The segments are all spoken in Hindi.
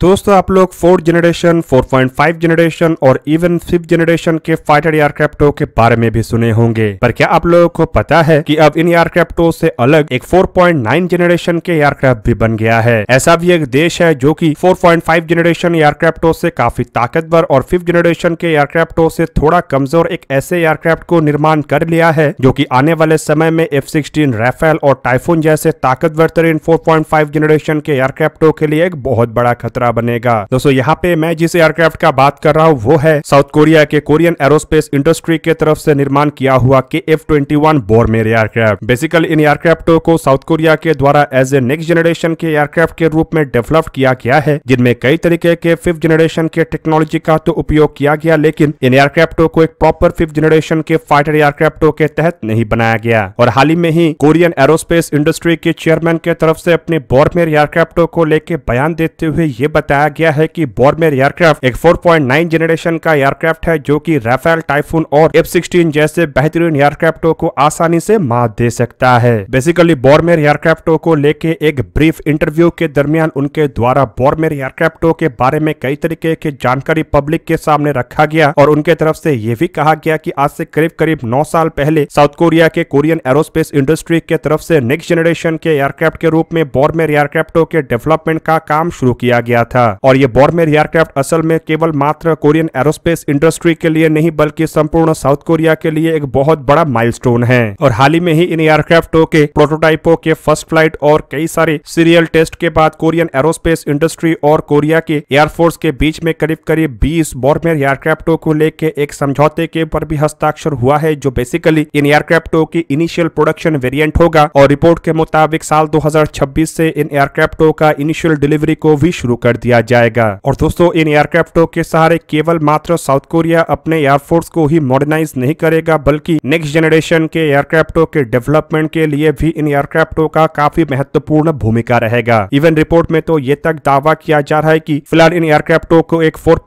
दोस्तों आप लोग फोर्थ जनरेशन 4.5 जनरेशन और इवन फिफ्थ जनरेशन के फाइटर एयरक्राफ्टों के बारे में भी सुने होंगे पर क्या आप लोगों को पता है कि अब इन एयरक्राफ्टों से अलग एक 4.9 जनरेशन के एयरक्राफ्ट भी बन गया है ऐसा भी एक देश है जो कि 4.5 जनरेशन एयरक्राफ्टों से काफी ताकतवर और फिफ्थ जनरेशन के एयरक्राफ्टों से थोड़ा कमजोर एक ऐसे एयरक्राफ्ट को निर्माण कर लिया है जो की आने वाले समय में एफ सिक्सटीन राफेल और टाइफोन जैसे ताकतवर तरीन फोर जनरेशन के एयरक्राफ्टों के लिए एक बहुत बड़ा खतरा खतरा बनेगा दोस्तों यहाँ पे मैं जिस एयरक्राफ्ट का बात कर रहा हूँ वो है साउथ कोरिया के कोरियन एरोस्पेस इंडस्ट्री के तरफ से निर्माण किया हुआ के F twenty one Boramae aircraft basically इन एयरक्राफ्टो को साउथ कोरिया के द्वारा एज ए नेक्स्ट जनरेशन के एयरक्राफ्ट के रूप में डेवलप किया गया है जिनमें कई तरीके के फिफ्थ जनरेशन के टेक्नोलॉजी का तो उपयोग किया गया लेकिन इन एयरक्राफ्टों को एक प्रॉपर फिफ्थ जनरेशन के फाइटर एयरक्राफ्टों के तहत नहीं बनाया गया और हाल ही में ही कोरियन एरोस्पेस इंडस्ट्री के चेयरमैन के तरफ से अपने बोरमेर एयरक्राफ्ट को लेकर बयान देते हुए ये बताया गया है कि बॉर्मेर एयरक्राफ्ट एक 4.9 जनरेशन का एयरक्राफ्ट है जो कि राफेल टाइफून और एफ सिक्सटीन जैसे बेहतरीन एयरक्राफ्टों को आसानी से मात दे सकता है बेसिकली बॉर्मेर एयरक्राफ्टों को लेके एक ब्रीफ इंटरव्यू के दरमियान उनके द्वारा बॉर्मेर एयरक्राफ्टों के बारे में कई तरीके की जानकारी पब्लिक के सामने रखा गया और उनके तरफ ऐसी ये भी कहा गया की आज ऐसी करीब करीब नौ साल पहले साउथ कोरिया के कोरियन एरोस्पेस इंडस्ट्री के तरफ ऐसी नेक्स्ट जनरेशन के एयरक्राफ्ट के रूप में बॉर्मेर एयरक्राफ्टों के डेवलपमेंट का काम शुरू किया गया था और ये बॉर्मेर एयरक्राफ्ट असल में केवल मात्र कोरियन एरोस्पेस इंडस्ट्री के लिए नहीं बल्कि संपूर्ण साउथ कोरिया के लिए एक बहुत बड़ा माइल है और हाल ही में ही इन एयरक्राफ्टों के प्रोटोटाइपो के फर्स्ट फ्लाइट और कई सारे सीरियल टेस्ट के बाद कोरियन एरोस्पेस इंडस्ट्री और कोरिया के एयरफोर्स के बीच में करीब करीब बीस बॉर्मेर एयरक्राफ्टों को लेकर एक समझौते के पर भी हस्ताक्षर हुआ है जो बेसिकली इन एयरक्राफ्टों की इनिशियल प्रोडक्शन वेरियंट होगा और रिपोर्ट के मुताबिक साल 2026 से इन एयरक्राफ्टों का इनिशियल डिलीवरी को भी शुरू कर कर दिया जाएगा और दोस्तों इन एयरक्राफ्टों के सहारे केवल मात्र साउथ कोरिया अपने एयरफोर्स को ही मॉडर्नाइज नहीं करेगा बल्कि नेक्स्ट जनरेशन के एयरक्राफ्टों के डेवलपमेंट के लिए भी इन एयरक्राफ्टों का काफी महत्वपूर्ण भूमिका रहेगा इवन रिपोर्ट में तो ये तक दावा किया जा रहा है की फिलहाल इन एयरक्राफ्टों को एक फोर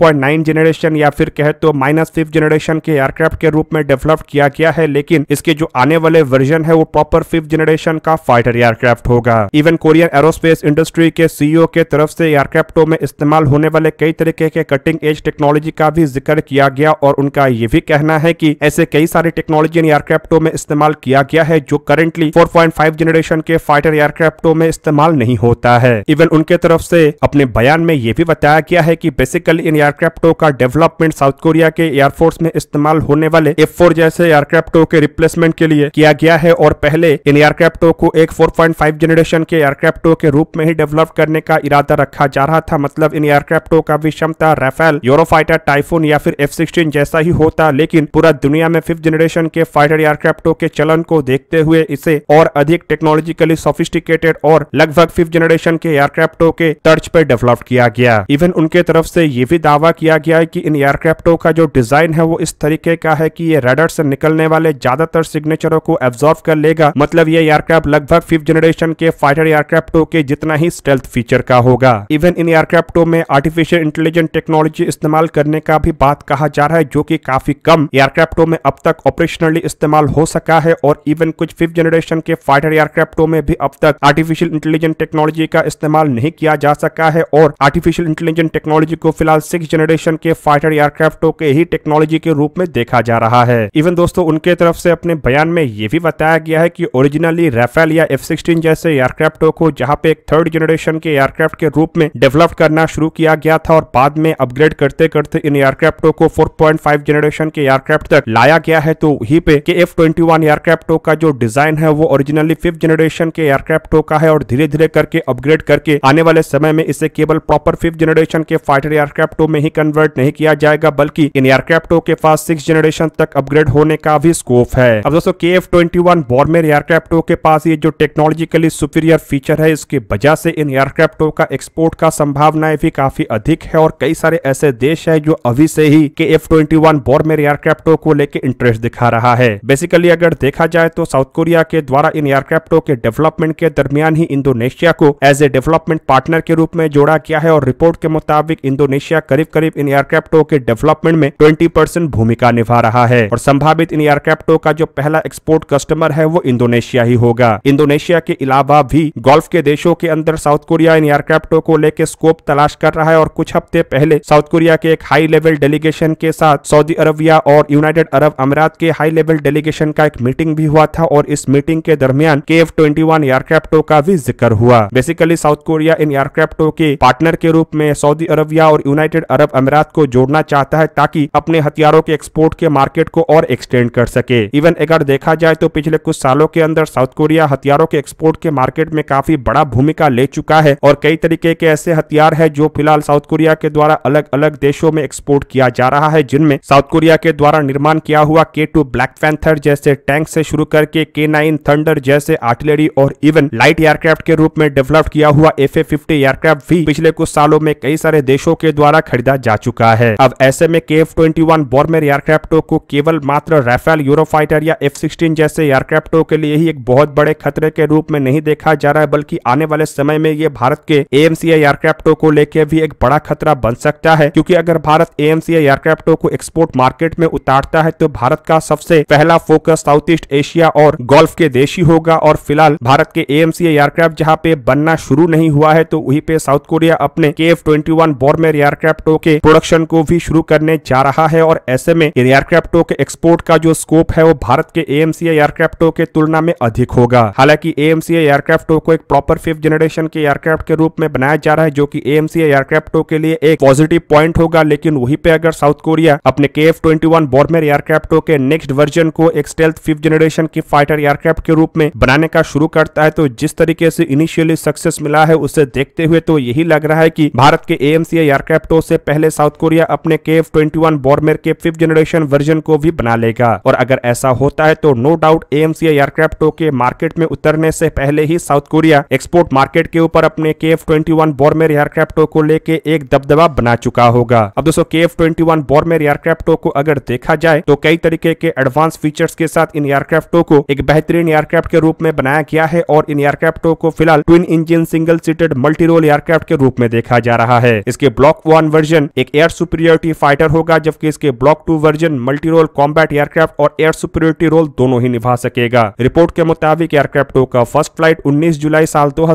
जनरेशन या फिर कहे तो माइनस फिफ्थ जनरेशन के एयरक्राफ्ट के रूप में डेवलप किया गया है लेकिन इसके जो आने वाले वर्जन है वो प्रॉपर फिफ्थ जनरेशन का फाइटर एयरक्राफ्ट होगा इवन कोरियन एरोस्पेस इंडस्ट्री के सीईओ e के तरफ से एयरक्राफ्ट फोटो में इस्तेमाल होने वाले कई तरीके के कटिंग एज टेक्नोलॉजी का भी जिक्र किया गया और उनका ये भी कहना है कि ऐसे कई सारे टेक्नोलॉजी इन एयरक्राफ्टों में इस्तेमाल किया गया है जो करेंटली 4.5 जनरेशन के फाइटर एयरक्राफ्टों में इस्तेमाल नहीं होता है इवन उनके तरफ से अपने बयान में ये भी बताया गया है की बेसिकली इन एयरक्राफ्टों का डेवलपमेंट साउथ कोरिया के एयरफोर्स में इस्तेमाल होने वाले एफ जैसे एयरक्राफ्टों के रिप्लेसमेंट के लिए किया गया है और पहले इन एयरक्राफ्टों को एक 4.5 जनरेशन के एयरक्राफ्टों के रूप में ही डेवलप करने का इरादा रखा जा रहा था था मतलब इन एयरक्राफ्टों का भी क्षमता राफेल यूरोफाइटर टाइफून या फिर एफ सिक्सटीन जैसा ही होता लेकिन पूरा दुनिया में फिफ्थ जनरेशन के फाइटर एयरक्राफ्टों के चलन को देखते हुए इसे और अधिक टेक्नोलॉजिकली सोफिस्टिकेटेड और लगभग फिफ्थ जनरेशन के एयरक्राफ्टों के तर्ज पर डेवलप किया गया इवन उनके तरफ से ये भी दावा किया गया है कि इन एयरक्राफ्टों का जो डिजाइन है वो इस तरीके का है कि ये रेडर से निकलने वाले ज्यादातर सिग्नेचरों को एब्जॉर्व कर लेगा मतलब ये एयरक्राफ्ट लगभग फिफ्थ जनरेशन के फाइटर एयरक्राफ्टों के जितना ही स्टेल्थ फीचर का होगा इवन इन एयरक्राफ्टों में आर्टिफिशियल इंटेलिजेंट टेक्नोलॉजी इस्तेमाल करने का भी बात कहा जा रहा है जो कि काफी कम एयरक्राफ्टों में अब तक ऑपरेशनली इस्तेमाल हो सका है और इवन कुछ फिफ्थ जनरेशन के फाइटर एयरक्राफ्टों में भी अब तक आर्टिफिशियल इंटेलिजेंट टेक्नोलॉजी का इस्तेमाल नहीं किया जा सका है और आर्टिफिशियल इंटेलिजेंट टेक्नोलॉजी को फिलहाल सिक्स जनरेशन के फाइटर एयरक्राफ्टों के ही टेक्नोलॉजी के रूप में देखा जा रहा है इवन दोस्तों उनके तरफ से अपने बयान में ये भी बताया गया है की ओरिजिनली रेफेल या एफ जैसे एयरक्राफ्टों को जहाँ पे एक थर्ड जनरेशन के एयरक्राफ्ट के रूप में डेवलप डेवलप करना शुरू किया गया था और बाद में अपग्रेड करते करते इन एयरक्राफ्टों को 4.5 जनरेशन के एयरक्राफ्ट तक लाया गया है तो वही पे के एफ ट्वेंटी वन एयरक्राफ्टों का जो डिजाइन है वो ओरिजिनली फिफ्थ जनरेशन के एयरक्राफ्टों का है और धीरे धीरे करके अपग्रेड करके आने वाले समय में इसे केवल प्रॉपर फिफ्थ जनरेशन के फाइटर एयरक्राफ्टों में ही कन्वर्ट नहीं किया जाएगा बल्कि इन एयरक्राफ्टों के पास सिक्स जनरेशन तक अपग्रेड होने का भी स्कोप है अब दोस्तों K F twenty one Boramae एयरक्राफ्टों के पास ये जो टेक्नोलॉजिकली सुपीरियर फीचर है इसकी वजह से इन एयरक्राफ्टों का एक्सपोर्ट का समय संभावनाएं भी काफी अधिक है और कई सारे ऐसे देश है जो अभी से ही K F twenty one Boramae एयरक्राफ्टों को लेकर इंटरेस्ट दिखा रहा है बेसिकली अगर देखा जाए तो साउथ कोरिया के द्वारा इन एयरक्राफ्टों के डेवलपमेंट के दरमियान ही इंडोनेशिया को एज ए डेवलपमेंट पार्टनर के रूप में जोड़ा गया है और रिपोर्ट के मुताबिक इंडोनेशिया करीब करीब इन एयरक्राफ्टों के डेवलपमेंट में ट्वेंटी परसेंट भूमिका निभा रहा है और संभावित इन एयरक्राफ्टों का जो पहला एक्सपोर्ट कस्टमर है वो इंडोनेशिया ही होगा इंडोनेशिया के अलावा भी गोल्फ के देशों के अंदर साउथ कोरिया इन एयरक्राफ्टों को लेकर स्कोप तलाश कर रहा है और कुछ हफ्ते पहले साउथ कोरिया के एक हाई लेवल डेलीगेशन के साथ सऊदी अरबिया और यूनाइटेड अरब अमीरात के हाई लेवल डेलीगेशन का एक मीटिंग भी हुआ था और इस मीटिंग के दरमियान के एफ ट्वेंटी वन एयरक्राफ्टों का भी जिक्र हुआ बेसिकली साउथ कोरिया इन एयरक्राफ्टों के पार्टनर के रूप में सऊदी अरबिया और यूनाइटेड अरब अमीरात को जोड़ना चाहता है ताकि अपने हथियारों के एक्सपोर्ट के मार्केट को और एक्सटेंड कर सके इवन अगर देखा जाए तो पिछले कुछ सालों के अंदर साउथ कोरिया हथियारों के एक्सपोर्ट के मार्केट में काफी बड़ा भूमिका ले चुका है और कई तरीके के ऐसे हथियार है जो फिलहाल साउथ कोरिया के द्वारा अलग अलग देशों में एक्सपोर्ट किया जा रहा है जिनमें साउथ कोरिया के द्वारा निर्माण किया हुआ के टू ब्लैक पैंथर जैसे टैंक से शुरू करके के नाइन थंडर जैसे आर्टिलरी और इवन लाइट एयरक्राफ्ट के रूप में डेवलप किया हुआ एफ ए फिफ्टी एयरक्राफ्ट भी पिछले कुछ सालों में कई सारे देशों के द्वारा खरीदा जा चुका है अब ऐसे में के एफ ट्वेंटी वन एयरक्राफ्टों को केवल मात्र राफेल फाइटर या एफ सिक्सटीन जैसे एयरक्राफ्टों के लिए ही एक बहुत बड़े खतरे के रूप में नहीं देखा जा रहा है बल्कि आने वाले समय में ये भारत के एम एयरक्राफ्ट एयरक्राफ्टों को लेकर भी एक बड़ा खतरा बन सकता है क्योंकि अगर भारत एएमसी एयरक्राफ्टों को एक्सपोर्ट मार्केट में उतारता है तो भारत का सबसे पहला फोकस साउथ ईस्ट एशिया और गोल्फ के देश ही होगा और फिलहाल भारत के एएमसी एयरक्राफ्ट जहाँ पे बनना शुरू नहीं हुआ है तो वही पे साउथ कोरिया अपने K F twenty one Boramae एयरक्राफ्टों के प्रोडक्शन को भी शुरू करने जा रहा है और ऐसे में एयरक्राफ्टों के एक्सपोर्ट का जो स्कोप है वो भारत के एएमसी एयरक्राफ्टों के तुलना में अधिक होगा हालांकि एएमसी एयरक्राफ्टों को एक प्रॉपर फिफ्थ जनरेशन के एयरक्राफ्ट के रूप में बनाया जा रहा है जो कि एएमसी एयरक्राफ्टों के लिए एक पॉजिटिव पॉइंट होगा लेकिन वहीं पे अगर साउथ कोरिया अपने K F twenty one Boramae एयरक्राफ्टों के नेक्स्ट वर्जन को एक स्टेल्थ फिफ्थ जनरेशन की फाइटर एयरक्राफ्ट के रूप में बनाने का शुरू करता है तो जिस तरीके से इनिशियली सक्सेस मिला है उसे देखते हुए तो यही लग रहा है की भारत के एएमसी एयरक्राफ्टों से पहले साउथ कोरिया अपने के एफ ट्वेंटी वन बॉर्मेर के फिफ्थ जनरेशन वर्जन को भी बना लेगा और अगर ऐसा होता है तो नो डाउट एएमसी एयरक्राफ्टों के मार्केट में उतरने से पहले ही साउथ कोरिया एक्सपोर्ट मार्केट के ऊपर अपने K F twenty one Boramae एयरक्राफ्टो को लेके एक दबदबा बना चुका होगा अब दोस्तों K F twenty one Boramae एयरक्राफ्टो को अगर देखा जाए तो कई तरीके के एडवांस फीचर्स के साथ इन एयरक्राफ्टों को एक बेहतरीन एयरक्राफ्ट के रूप में बनाया गया है और इन एयरक्राफ्टों को फिलहाल twin engine single seated multi role aircraft के रूप में देखा जा रहा है इसके ब्लॉक वन वर्जन एक एयर सुप्रियोरिटी फाइटर होगा जबकि इसके block two version multi role combat aircraft और एयर सुप्रियोरिटी रोल दोनों ही निभा सकेगा रिपोर्ट के मुताबिक एयरक्राफ्टो का फर्स्ट फ्लाइट उन्नीस जुलाई साल दो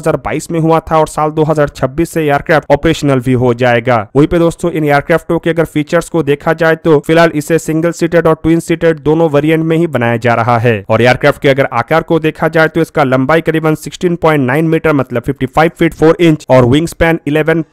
में हुआ था और साल 2026 से एयरक्राफ्ट ऑपरेशनल भी हो जाएगा वही पे दोस्तों इन एयरक्राफ्टों के अगर फीचर्स को देखा जाए तो फिलहाल इसे सिंगल सीटेड और ट्विन सीटेड दोनों वेरियंट में ही बनाया जा रहा है और एयरक्राफ्ट के अगर आकार को देखा जाए तो इसका लंबाई करीबन सिक्सटीन मीटर मतलब फिफ्टी फीट फोर इंच और विंग स्पैन इलेवन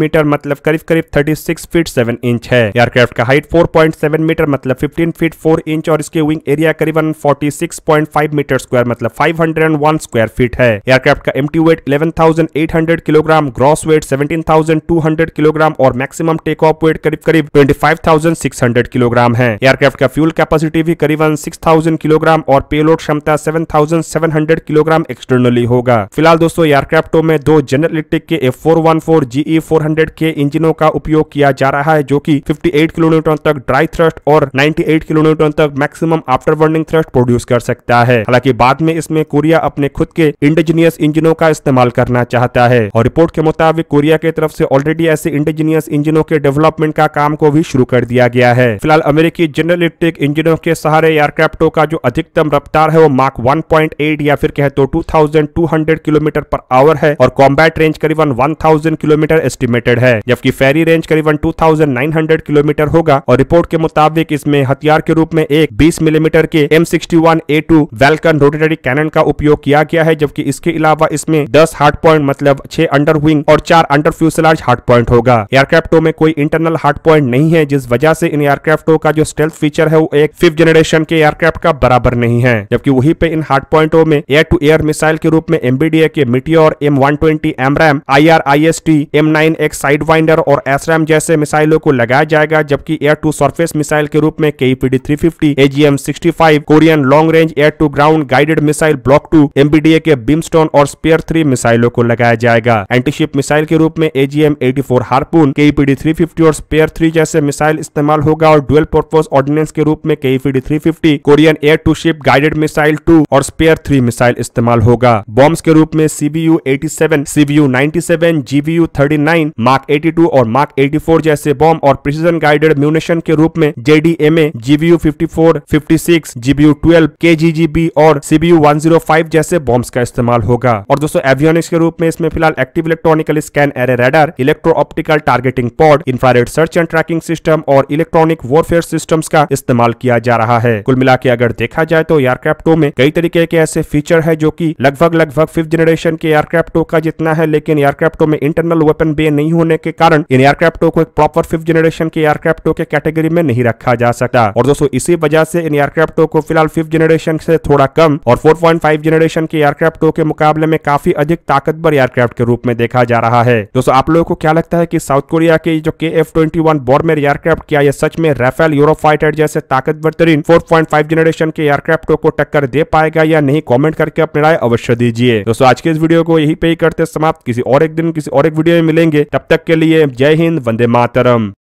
मीटर मतलब करीब करीब 36 फीट सेवन इंच है एयरक्राफ्ट का हाइट 4.7 मीटर मतलब फिफ्टीन फीट फोर इंच और इसके विंग एरिया करीबन 46.5 मीटर स्क्वायर मतलब 501 स्क्वायर फीट है एयरक्राफ्ट का empty weight 11,800 kilogram gross weight 17,200 kilogram और मैक्सिमम टेक ऑफ वेट करीब करीब 25,600 किलोग्राम है एयरक्राफ्ट का फ्यूल कैपेसिटी भी करीबन 6,000 किलोग्राम और पेलोड क्षमता 7,700 किलोग्राम एक्सटर्नली होगा फिलहाल दोस्तों एयरक्राफ्टों में दो जनरल इलेक्ट्रिक के F four one four GE four hundred के इंजिनों का उपयोग किया जा रहा है जो की फिफ्टी एट किलोमीटर तक ड्राई थ्रस्ट और नाइन्टी एट किलोमीटर तक maximum after burning thrust produce कर सकता है हालांकि बाद में इसमें कोरिया अपने खुद के इंडिजीनियस इंजिनों का इस्तेमाल करना चाहता है और रिपोर्ट के मुताबिक अभी कोरिया की तरफ से ऑलरेडी ऐसे इंडिजीनियस इंजनों के डेवलपमेंट का काम को भी शुरू कर दिया गया है फिलहाल अमेरिकी जनरल इलेक्ट्रिक इंजनों के सहारे एयरक्राफ्टो का जो अधिकतम रफ्तार है वो मार्क वन या फिर कहते तो 2200 किलोमीटर पर आवर है और कॉम्बैट रेंज करीबन वन किलोमीटर एस्टिमेटेड है जबकि फेरी रेंज करीबन टू किलोमीटर होगा और रिपोर्ट के मुताबिक इसमें हथियार के रूप में एक बीस मिलीमीटर mm के M sixty one A two Vulcan rotary cannon का उपयोग किया गया है जबकि इसके अलावा इसमें दस हार्ड पॉइंट मतलब छह अंडर विंग और और चार अंडर फ्यूसलाज हार्ट पॉइंट होगा एयरक्राफ्टों में कोई इंटरनल हार्ट पॉइंट नहीं है जिस वजह से इन एयरक्राफ्टों का जो स्टेल्थ फीचर है वो एक फिफ्थ जनरेशन के एयरक्राफ्ट का बराबर नहीं है जबकि वही पे इन हार्ट पॉइंटों में एयर टू एयर मिसाइल के रूप में एमबीडीए के Meteor M one twenty RAM I R I S T M nine X Sidewinder और एस रैम जैसे मिसाइलों को लगाया जाएगा जबकि एयर टू सरफेस मिसाइल के रूप में KEPD three fifty AGM sixty five Korean long range air to ground guided missile block two MBDA के बिमस्टोन और स्पेयर थ्री मिसाइलों को लगाया जाएगा एंटीशिप मिसाइल मिसाइल के रूप में AGM eighty four Harpoon D three fifty और स्पेयर थ्री जैसे मिसाइल इस्तेमाल होगा और डुअल पर्पोज ऑर्डिनेंस के रूप में K PD three fifty Korean air to ship guided missile two और स्पेयर थ्री मिसाइल इस्तेमाल होगा बॉम्ब के रूप में CBU eighty seven CBU ninety seven GBU thirty nine mark eighty two और मार्क एटी फोर जैसे बॉम्ब और प्रिसीजन गाइडेड म्यूनेशन के रूप में JDAM GBU fifty four fifty six GBU twelve K G G B और सीबीयू वन जीरो फाइव जैसे बॉम्ब का इस्तेमाल होगा और दोस्तों एवियोनिक्स के रूप में इसमें फिलहाल active electronically scan array radar electro optical targeting pod infrared search and tracking system और इलेक्ट्रॉनिक वॉरफेयर सिस्टम का इस्तेमाल किया जा रहा है कुल मिला अगर देखा जाए तो एयरक्राफ्टो में कई तरीके के ऐसे फीचर है जो की लगभग लगभग फिफ्थ जनरेशन के एयरक्राफ्टो का जितना है लेकिन एयरक्राफ्टो में इंटरनल वेपन बे नहीं होने के कारण इन एयरक्राफ्टो को एक प्रॉपर फिफ्थ जनरेशन के एयरक्राफ्टो के कैटेगरी में नहीं रखा जा सकता और दोस्तों इसी वजह से इन एयरक्राफ्टो को फिलहाल फिफ्थ जनरेशन से थोड़ा कम और 4.5 जनरेशन के एयरक्राफ्टो के मुकाबले में काफी अधिक ताकतवर एयरक्राफ्ट के रूप में देखा जा रहा रहा है दोस्तों आप लोगों को क्या लगता है की साउथ कोरिया के जो K F twenty one Boramae aircraft क्या ये सच में राफेल यूरो फाइटर जैसे ताकतवर तरीन फोर पॉइंट फाइव जनरेशन के एयरक्राफ्टों को टक्कर दे पाएगा या नहीं कॉमेंट करके अपनी राय अवश्य दीजिए दोस्तों आज के इस वीडियो को यही पे करते समाप्त किसी और एक दिन किसी और एक वीडियो में मिलेंगे तब तक के लिए जय हिंद वंदे मातरम